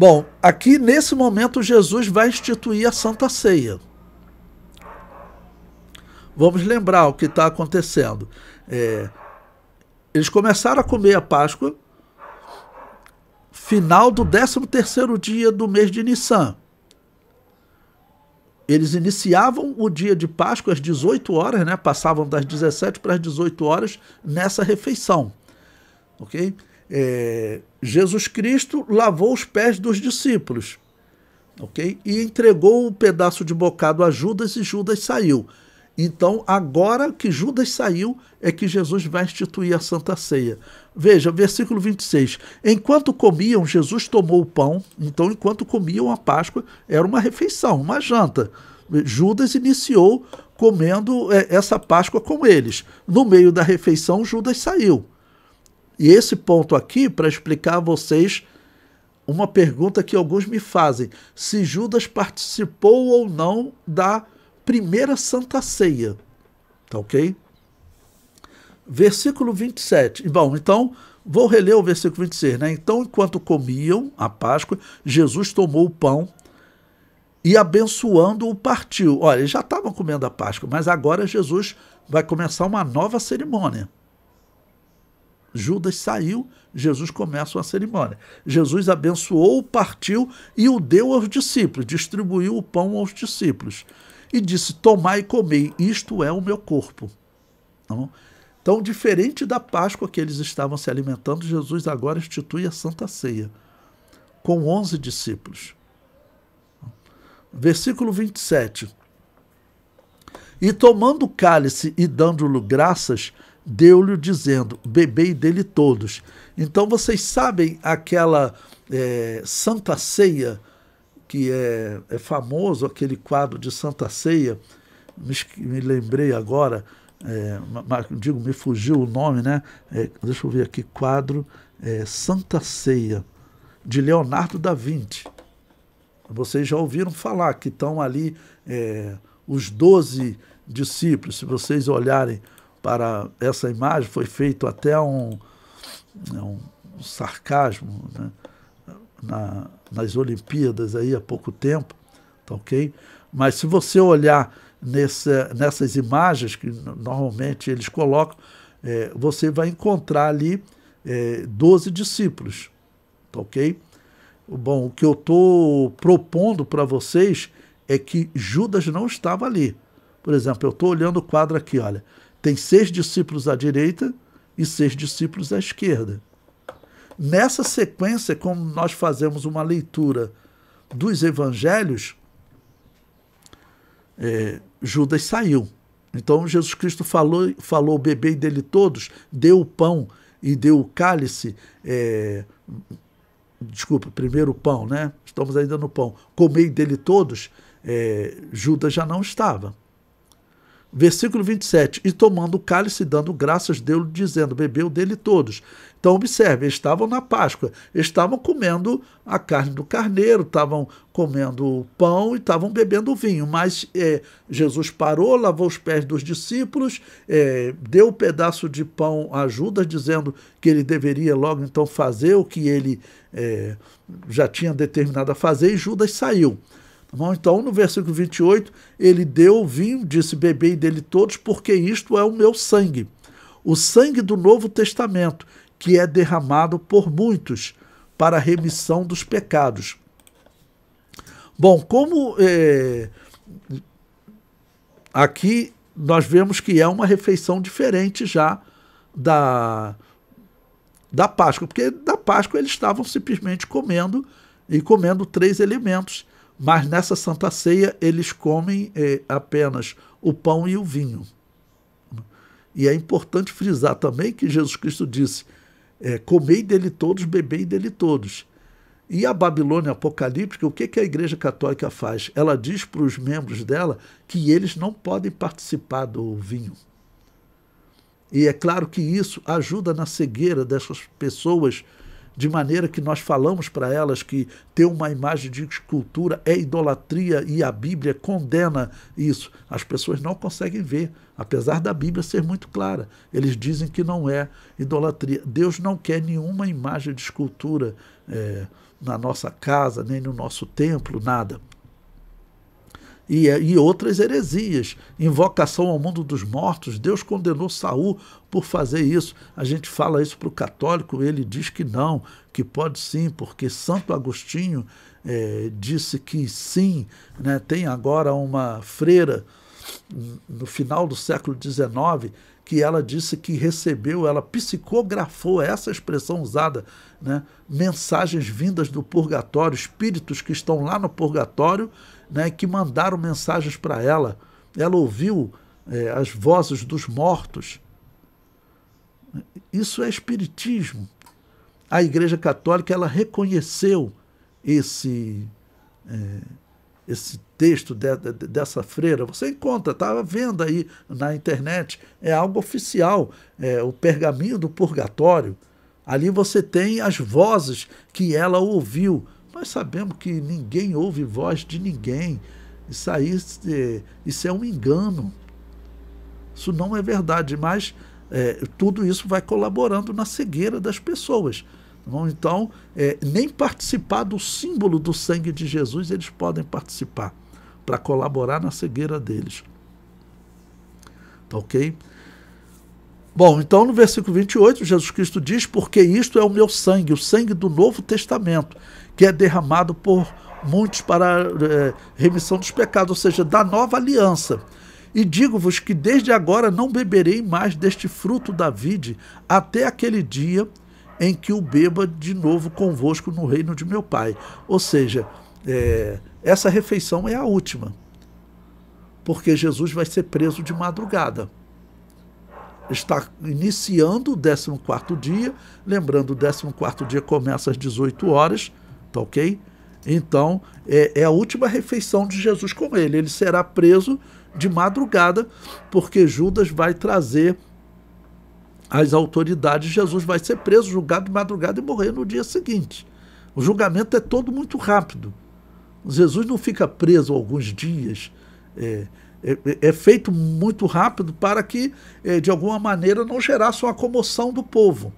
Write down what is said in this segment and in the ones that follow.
Bom, aqui nesse momento Jesus vai instituir a Santa Ceia. Vamos lembrar o que está acontecendo. É, eles começaram a comer a Páscoa, final do 13º dia do mês de Nissan. Eles iniciavam o dia de Páscoa às 18 horas, né? passavam das 17 para as 18 horas nessa refeição. ok? é, Jesus Cristo lavou os pés dos discípulos, ok? E entregou o um pedaço de bocado a Judas e Judas saiu. Então, agora que Judas saiu, é que Jesus vai instituir a Santa Ceia. Veja, versículo 26. Enquanto comiam, Jesus tomou o pão. Então, enquanto comiam a Páscoa, era uma refeição, uma janta. Judas iniciou comendo é, essa Páscoa com eles. No meio da refeição, Judas saiu. E esse ponto aqui para explicar a vocês uma pergunta que alguns me fazem: se Judas participou ou não da primeira Santa Ceia. Tá ok? Versículo 27. Bom, então, vou reler o versículo 26, né? Então, enquanto comiam a Páscoa, Jesus tomou o pão e, abençoando-o, partiu. Olha, eles já estavam comendo a Páscoa, mas agora Jesus vai começar uma nova cerimônia. Judas saiu, Jesus começa uma cerimônia. Jesus abençoou, partiu e o deu aos discípulos, distribuiu o pão aos discípulos. E disse: Tomai e comei, isto é o meu corpo. Tá então, diferente da Páscoa que eles estavam se alimentando, Jesus agora institui a Santa Ceia, com 11 discípulos. Versículo 27. E tomando o cálice e dando-lhe graças, deu-lhe dizendo: Bebei dele todos. Então vocês sabem aquela é, Santa Ceia, que é, é famoso aquele quadro de Santa Ceia, me, me lembrei agora, é, digo, me fugiu o nome, né? É, deixa eu ver aqui, quadro Santa Ceia, de Leonardo da Vinci. Vocês já ouviram falar que estão ali os doze discípulos, se vocês olharem para essa imagem foi feito até um, um, sarcasmo né? Na, nas Olimpíadas aí há pouco tempo, tá ok? Mas se você olhar nessa, nessas imagens que normalmente eles colocam, é, você vai encontrar ali é, 12 discípulos, tá ok? Bom, o que eu estou propondo para vocês é que Judas não estava ali. Por exemplo, eu estou olhando o quadro aqui, olha. Tem seis discípulos à direita e seis discípulos à esquerda. Nessa sequência, como nós fazemos uma leitura dos evangelhos, é, Judas saiu. Então Jesus Cristo falou, falou bebei dele todos, deu o pão e deu o cálice. É, desculpa, primeiro o pão, né? Estamos ainda no pão. Comei dele todos. É, Judas já não estava. Versículo 27. E tomando o cálice, dando graças, deu dizendo: Bebeu dele todos. Então, observe, estavam na Páscoa, estavam comendo a carne do carneiro, estavam comendo o pão e estavam bebendo o vinho. Mas é, Jesus parou, lavou os pés dos discípulos, é, deu um pedaço de pão a Judas, dizendo que ele deveria logo então fazer o que ele é, já tinha determinado a fazer, e Judas saiu. Bom, então, no versículo 28, ele deu o vinho, disse: Bebei dele todos, porque isto é o meu sangue, o sangue do Novo Testamento, que é derramado por muitos para a remissão dos pecados. Bom, como é, aqui nós vemos que é uma refeição diferente já da, da Páscoa, porque da Páscoa eles estavam simplesmente comendo e comendo três elementos mas nessa Santa Ceia eles comem é, apenas o pão e o vinho. E é importante frisar também que Jesus Cristo disse: é, comei dele todos, bebei dele todos. E a Babilônia Apocalíptica, o que, que a Igreja Católica faz? Ela diz para os membros dela que eles não podem participar do vinho. E é claro que isso ajuda na cegueira dessas pessoas de maneira que nós falamos para elas que ter uma imagem de escultura é idolatria e a Bíblia condena isso. As pessoas não conseguem ver, apesar da Bíblia ser muito clara. Eles dizem que não é idolatria. Deus não quer nenhuma imagem de escultura é, na nossa casa, nem no nosso templo, nada e, é, e outras heresias. Invocação ao mundo dos mortos, Deus condenou Saul por fazer isso. A gente fala isso para o católico, ele diz que não, que pode sim, porque Santo Agostinho é, disse que sim. Né? Tem agora uma freira hum, no final do século XIX que ela disse que recebeu, ela psicografou essa expressão usada, né? mensagens vindas do purgatório, espíritos que estão lá no purgatório né, que mandaram mensagens para ela. Ela ouviu é, as vozes dos mortos. Isso é espiritismo. A Igreja Católica ela reconheceu esse é, esse texto de, de, dessa freira. Você encontra, está vendo aí na internet. É algo oficial. É, o pergaminho do purgatório. Ali você tem as vozes que ela ouviu nós sabemos que ninguém ouve voz de ninguém. Isso aí é, isso é um engano. Isso não é verdade, mas é, tudo isso vai colaborando na cegueira das pessoas. Tá então, é, nem participar do símbolo do sangue de Jesus eles podem participar, para colaborar na cegueira deles. Tá ok? Bom, então no versículo 28, Jesus Cristo diz: Porque isto é o meu sangue, o sangue do Novo Testamento, que é derramado por muitos para é, remissão dos pecados, ou seja, da nova aliança. E digo-vos que desde agora não beberei mais deste fruto da vide até aquele dia em que o beba de novo convosco no reino de meu Pai. Ou seja, é, essa refeição é a última, porque Jesus vai ser preso de madrugada. Está iniciando o 14 dia, lembrando, o 14 dia começa às 18 horas, Tá ok? Então, é, é, a última refeição de Jesus com ele. Ele será preso de madrugada, porque Judas vai trazer as autoridades. Jesus vai ser preso, julgado de madrugada e morrer no dia seguinte. O julgamento é todo muito rápido. Jesus não fica preso alguns dias. É, é, é, é feito muito rápido para que, é, de alguma maneira, não gerasse uma comoção do povo.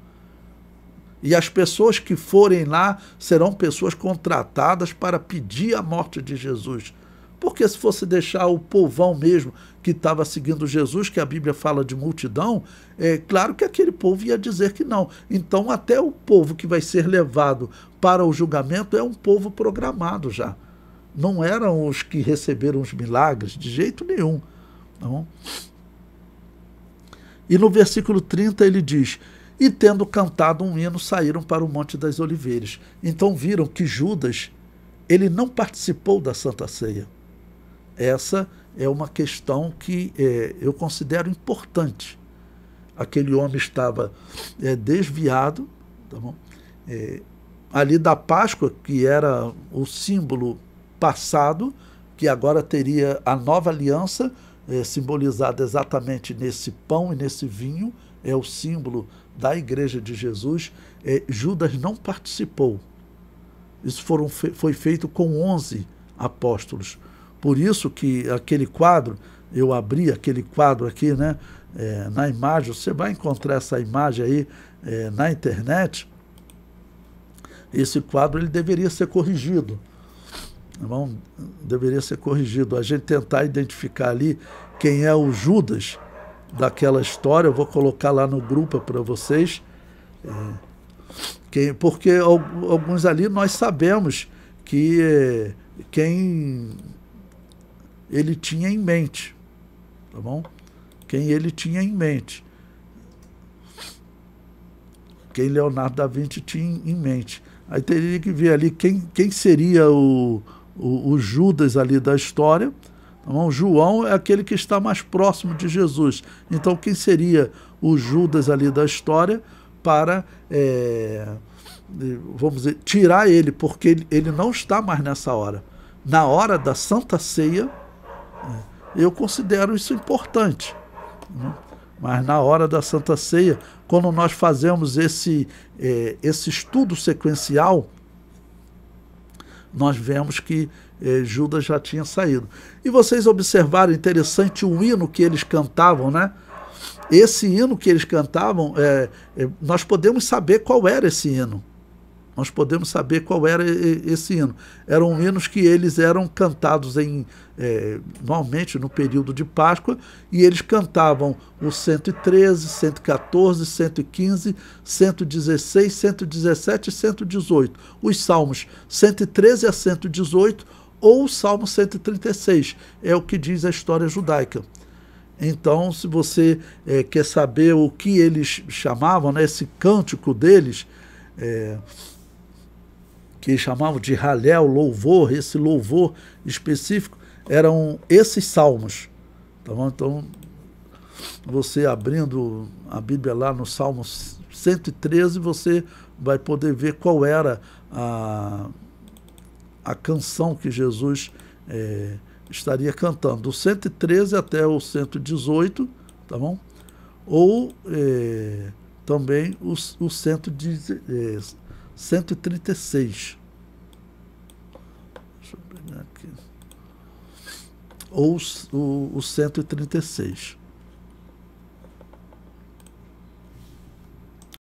E as pessoas que forem lá serão pessoas contratadas para pedir a morte de Jesus. Porque se fosse deixar o povão mesmo que estava seguindo Jesus, que a Bíblia fala de multidão, é claro que aquele povo ia dizer que não. Então, até o povo que vai ser levado para o julgamento é um povo programado já. Não eram os que receberam os milagres de jeito nenhum. Não. E no versículo 30 ele diz: e tendo cantado um hino, saíram para o Monte das Oliveiras. Então viram que Judas, ele não participou da Santa Ceia. Essa é uma questão que é, eu considero importante. Aquele homem estava é, desviado, tá bom? É, ali da Páscoa, que era o símbolo passado, que agora teria a nova aliança, é, simbolizado exatamente nesse pão e nesse vinho, é o símbolo da igreja de Jesus. É, Judas não participou. Isso foram, foi feito com 11 apóstolos. Por isso que aquele quadro, eu abri aquele quadro aqui, né? É, na imagem, você vai encontrar essa imagem aí é, na internet. Esse quadro ele deveria ser corrigido Irmão, deveria ser corrigido. A gente tentar identificar ali quem é o Judas daquela história, eu vou colocar lá no grupo para vocês. Eh, quem, porque alguns ali nós sabemos que eh, quem ele tinha em mente, tá bom? Quem ele tinha em mente. Quem Leonardo da Vinci tinha em mente. Aí teria que ver ali quem, quem seria o, o, o Judas ali da história. Então, João é aquele que está mais próximo de Jesus. Então, quem seria o Judas ali da história para, é, vamos dizer, tirar ele, porque ele não está mais nessa hora. Na hora da Santa Ceia, é, eu considero isso importante. Né? Mas na hora da Santa Ceia, quando nós fazemos esse, é, esse estudo sequencial, nós vemos que eh, Judas já tinha saído. E vocês observaram interessante o hino que eles cantavam, né? Esse hino que eles cantavam, eh, eh, nós podemos saber qual era esse hino nós podemos saber qual era esse hino. Eram hinos que eles eram cantados em é, normalmente no período de Páscoa e eles cantavam o 113, 114, 115, 116, 117 e 118. Os salmos 113 a 118 ou o salmo 136, é o que diz a história judaica. Então, se você é, quer saber o que eles chamavam, né, esse cântico deles, é, que chamavam de Halel, louvor, esse louvor específico, eram esses salmos. Tá bom? Então, você abrindo a Bíblia lá no Salmo 113, você vai poder ver qual era a, a canção que Jesus é, estaria cantando, do 113 até o 118, tá bom? Ou é, também o, o 110, 136. Deixa eu pegar aqui. Ou o, o 136.